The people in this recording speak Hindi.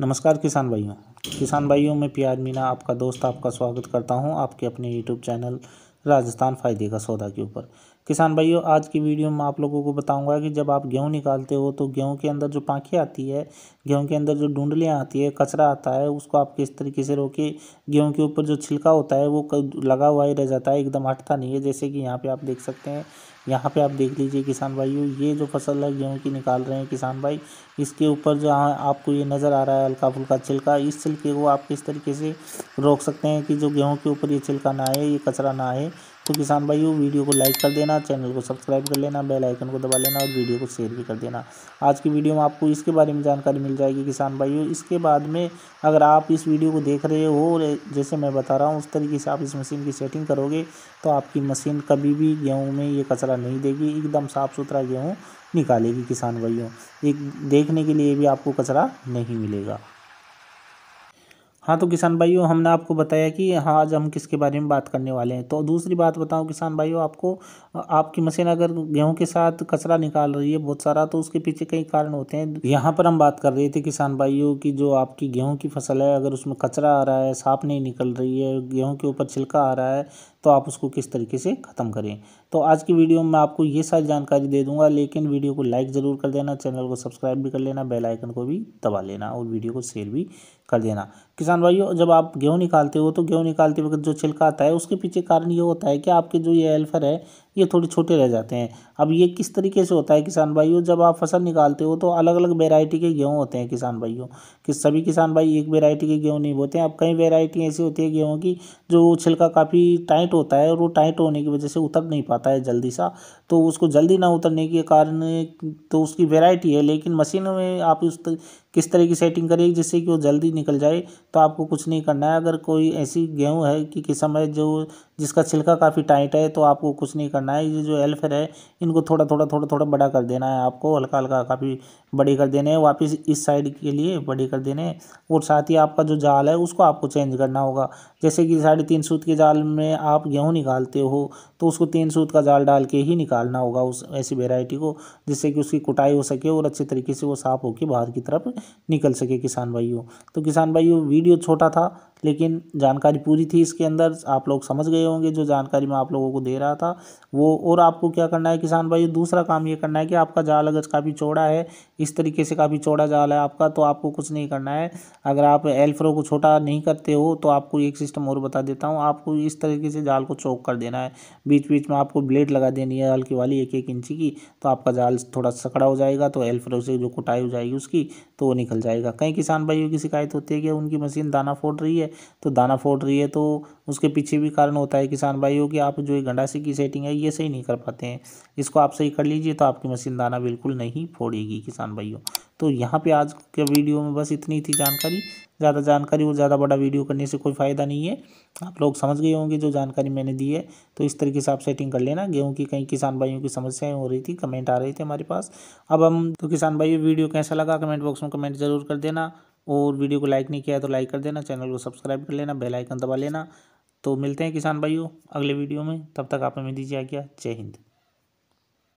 नमस्कार किसान भाइयों किसान भाइयों मैं प्याज मीना आपका दोस्त आपका स्वागत करता हूं आपके अपने यूट्यूब चैनल राजस्थान फ़ायदे का सौदा के ऊपर किसान भाइयों आज की वीडियो में आप लोगों को बताऊंगा कि जब आप गेहूं निकालते हो तो गेहूं के अंदर जो पाखी आती है गेहूं के अंदर जो ढूंढलियाँ आती है कचरा आता है उसको आप किस तरीके से रोके गेहूँ के ऊपर जो छिलका होता है वो लगा हुआ ही रह जाता है एकदम हटता नहीं है जैसे कि यहाँ पर आप देख सकते हैं यहाँ पे आप देख लीजिए किसान भाइयों ये जो फसल है गेहूँ की निकाल रहे हैं किसान भाई इसके ऊपर जहाँ आपको ये नज़र आ रहा है हल्का फुल्का छिलका इस छिलके को आप किस तरीके से रोक सकते हैं कि जो गेहूँ के ऊपर ये छिलका ना आए ये कचरा ना आए तो किसान भाइयों वीडियो को लाइक कर देना चैनल को सब्सक्राइब कर लेना बेल आइकन को दबा लेना और वीडियो को शेयर भी कर देना आज की वीडियो में आपको इसके बारे में जानकारी मिल जाएगी किसान भाइयों इसके बाद में अगर आप इस वीडियो को देख रहे हो जैसे मैं बता रहा हूँ उस तरीके से आप इस मशीन की सेटिंग करोगे तो आपकी मशीन कभी भी गेहूँ में ये कचरा नहीं देगी एकदम साफ़ सुथरा गेहूँ निकालेगी किसान भाइयों एक देखने के लिए भी आपको कचरा नहीं मिलेगा हाँ तो किसान भाइयों हमने आपको बताया कि हाँ आज हम किसके बारे में बात करने वाले हैं तो दूसरी बात बताऊँ किसान भाइयों आपको आपकी मशीन अगर गेहूं के साथ कचरा निकाल रही है बहुत सारा तो उसके पीछे कई कारण होते हैं यहाँ पर हम बात कर रहे थे किसान भाइयों की जो आपकी गेहूँ की फसल है अगर उसमें कचरा आ रहा है साफ नहीं निकल रही है गेहूँ के ऊपर छिलका आ रहा है तो आप उसको किस तरीके से ख़त्म करें तो आज की वीडियो में मैं आपको ये सारी जानकारी दे दूंगा लेकिन वीडियो को लाइक ज़रूर कर देना चैनल को सब्सक्राइब भी कर लेना बेल आइकन को भी दबा लेना और वीडियो को शेयर भी कर देना किसान किसान भाइयों जब आप गेहूँ निकालते हो तो गेहूँ निकालते वक्त जो छिलका आता है उसके पीछे कारण ये होता है कि आपके जो ये एल्फर है ये थोड़े छोटे रह जाते हैं अब ये किस तरीके से होता है किसान भाइयों जब आप फसल निकालते हो तो अलग अलग वेराइटी के गेहूँ होते हैं किसान भाइयों कि सभी किसान भाई एक वेराइटी के गेहूँ नहीं बोते हैं अब कई वेराइटी ऐसी होती है गेहूँ की जो छिलका काफ़ी टाइट होता है और वो टाइट होने की वजह से उतर नहीं पाता है जल्दी सा तो उसको जल्दी ना उतरने के कारण तो उसकी वेराइटी है लेकिन मशीन में आप उस किस तरह की सेटिंग करिए जिससे कि वो जल्दी निकल जाए तो आपको कुछ नहीं करना है अगर कोई ऐसी गेहूँ है कि किसम है जो जिसका छिलका काफ़ी टाइट है तो आपको कुछ नहीं करना है ये जो एल्फर है इनको थोड़ा थोड़ा थोड़ा थोड़ा बड़ा कर देना है आपको हल्का हल्का काफ़ी बड़ी कर देने हैं वापस इस साइड के लिए बड़ी कर देने हैं और साथ ही आपका जो जाल है उसको आपको चेंज करना होगा जैसे कि साढ़े तीन सूत के जाल में आप गेहूँ निकालते हो तो उसको तीन सूत का जाल डाल के ही निकालना होगा उस ऐसी वेराइटी को जिससे कि उसकी कुटाई हो सके और अच्छे तरीके से वो साफ़ होकर बाहर की तरफ निकल सके किसान भाइयों तो किसान भाइयों वीडियो छोटा था लेकिन जानकारी पूरी थी इसके अंदर आप लोग समझ गए होंगे जो जानकारी मैं आप लोगों को दे रहा था वो और आपको क्या करना है किसान भाई दूसरा काम ये करना है कि आपका जाल अगर काफ़ी चौड़ा है इस तरीके से काफ़ी चौड़ा जाल है आपका तो आपको कुछ नहीं करना है अगर आप एल्फ्रो को छोटा नहीं करते हो तो आपको एक सिस्टम और बता देता हूँ आपको इस तरीके से जाल को चौक कर देना है बीच बीच में आपको ब्लेड लगा देनी है हल्की वाली एक एक इंची की तो आपका जाल थोड़ा सकड़ा हो जाएगा तो एल्फ्रो से जो कुटाई हो जाएगी उसकी तो वो निकल जाएगा कई किसान भाइयों की शिकायत होती है कि उनकी मशीन दाना फोड़ रही है तो दाना फोड़ रही है तो उसके पीछे भी कारण होता है किसान भाइयों कि आप जो गंडासी की सेटिंग है ये सही नहीं कर पाते हैं इसको आप सही कर लीजिए तो आपकी मशीन दाना बिल्कुल नहीं फोड़ेगी किसान भाइयों तो यहाँ पर आज के वीडियो में बस इतनी थी जानकारी ज़्यादा जानकारी और ज़्यादा बड़ा वीडियो करने से कोई फ़ायदा नहीं है आप लोग समझ गए होंगे जो जानकारी मैंने दी है तो इस तरीके से आप सेटिंग कर लेना गेहूं की कई किसान भाइयों की समस्याएं हो रही थी कमेंट आ रही थी हमारे पास अब हम तो किसान भाइयों वीडियो कैसा लगा कमेंट बॉक्स में कमेंट जरूर कर देना और वीडियो को लाइक नहीं किया है तो लाइक कर देना चैनल को सब्सक्राइब कर लेना बेल आइकन दबा लेना तो मिलते हैं किसान भाइयों अगले वीडियो में तब तक आप हमें दीजिए आज्ञा जय हिंद